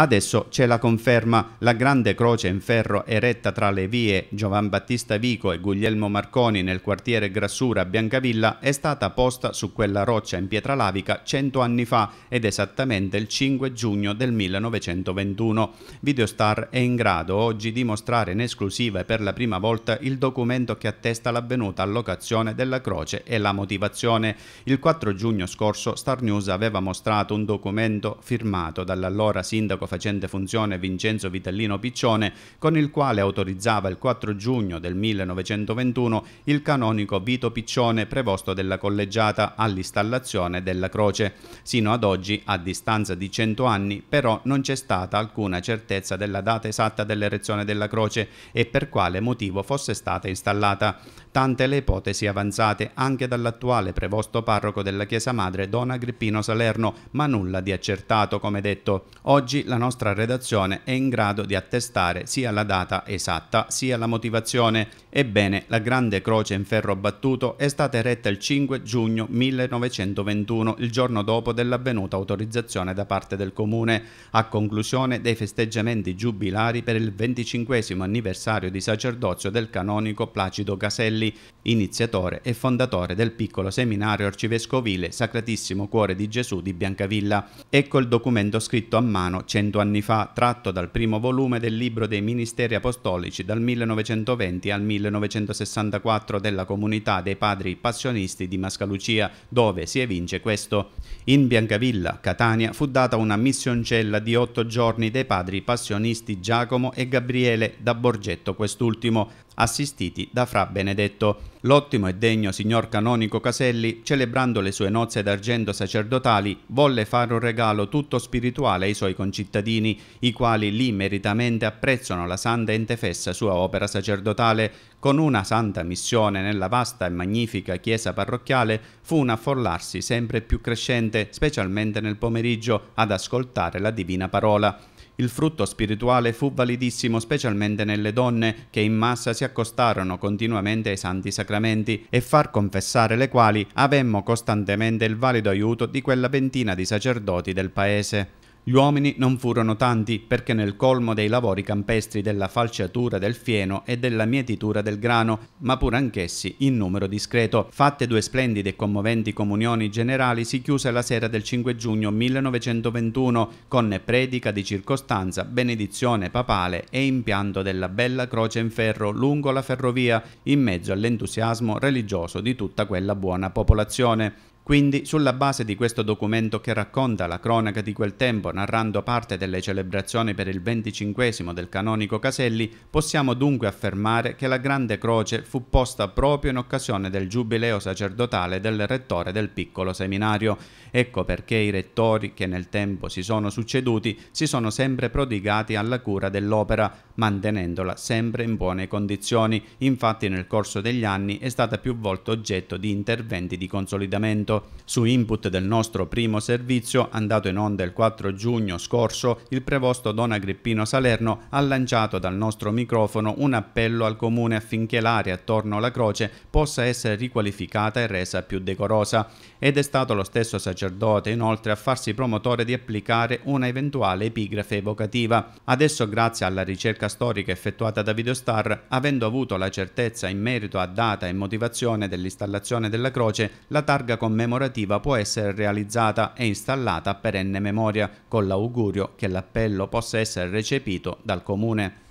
Adesso c'è la conferma, la grande croce in ferro eretta tra le vie Giovan Battista Vico e Guglielmo Marconi nel quartiere Grassura a Biancavilla è stata posta su quella roccia in pietra lavica cento anni fa ed esattamente il 5 giugno del 1921. Videostar è in grado oggi di mostrare in esclusiva e per la prima volta il documento che attesta l'avvenuta allocazione della croce e la motivazione. Il 4 giugno scorso Star News aveva mostrato un documento firmato dall'allora sindaco facente funzione Vincenzo Vitellino Piccione, con il quale autorizzava il 4 giugno del 1921 il canonico Vito Piccione, prevosto della collegiata, all'installazione della croce. Sino ad oggi, a distanza di 100 anni, però non c'è stata alcuna certezza della data esatta dell'erezione della croce e per quale motivo fosse stata installata. Tante le ipotesi avanzate anche dall'attuale prevosto parroco della Chiesa Madre Don Agrippino Salerno, ma nulla di accertato, come detto. Oggi la nostra redazione è in grado di attestare sia la data esatta sia la motivazione. Ebbene, la Grande Croce in ferro battuto è stata eretta il 5 giugno 1921, il giorno dopo dell'avvenuta autorizzazione da parte del Comune, a conclusione dei festeggiamenti giubilari per il 25 anniversario di sacerdozio del canonico Placido Caselli, iniziatore e fondatore del piccolo seminario arcivescovile Sacratissimo Cuore di Gesù di Biancavilla. Ecco il documento scritto a mano 100 cento anni fa, tratto dal primo volume del libro dei Ministeri Apostolici dal 1920 al 1964 della Comunità dei Padri Passionisti di Mascalucia, dove si evince questo. In Biancavilla, Catania, fu data una missioncella di otto giorni dei Padri Passionisti Giacomo e Gabriele da Borgetto quest'ultimo, assistiti da Fra Benedetto. L'ottimo e degno signor canonico Caselli, celebrando le sue nozze d'argento sacerdotali, volle fare un regalo tutto spirituale ai suoi concittadini, i quali lì meritamente apprezzano la santa ente fessa sua opera sacerdotale. Con una santa missione nella vasta e magnifica chiesa parrocchiale fu un affollarsi sempre più crescente, specialmente nel pomeriggio, ad ascoltare la divina parola. Il frutto spirituale fu validissimo specialmente nelle donne che in massa si accostarono continuamente ai santi sacramenti e far confessare le quali avemmo costantemente il valido aiuto di quella ventina di sacerdoti del paese. Gli uomini non furono tanti perché nel colmo dei lavori campestri della falciatura del fieno e della mietitura del grano, ma pur anch'essi in numero discreto. Fatte due splendide e commoventi comunioni generali si chiuse la sera del 5 giugno 1921 con predica di circostanza, benedizione papale e impianto della bella croce in ferro lungo la ferrovia in mezzo all'entusiasmo religioso di tutta quella buona popolazione. Quindi, sulla base di questo documento che racconta la cronaca di quel tempo, narrando parte delle celebrazioni per il venticinquesimo del canonico Caselli, possiamo dunque affermare che la Grande Croce fu posta proprio in occasione del giubileo sacerdotale del rettore del piccolo seminario. Ecco perché i rettori, che nel tempo si sono succeduti, si sono sempre prodigati alla cura dell'opera, mantenendola sempre in buone condizioni. Infatti, nel corso degli anni è stata più volte oggetto di interventi di consolidamento su input del nostro primo servizio, andato in onda il 4 giugno scorso, il prevosto Don Agrippino Salerno ha lanciato dal nostro microfono un appello al comune affinché l'area attorno alla croce possa essere riqualificata e resa più decorosa. Ed è stato lo stesso sacerdote inoltre a farsi promotore di applicare una eventuale epigrafe evocativa. Adesso grazie alla ricerca storica effettuata da Videostar, avendo avuto la certezza in merito a data e motivazione dell'installazione della croce, la targa commemorativa commemorativa può essere realizzata e installata per enne memoria, con l'augurio che l'appello possa essere recepito dal Comune.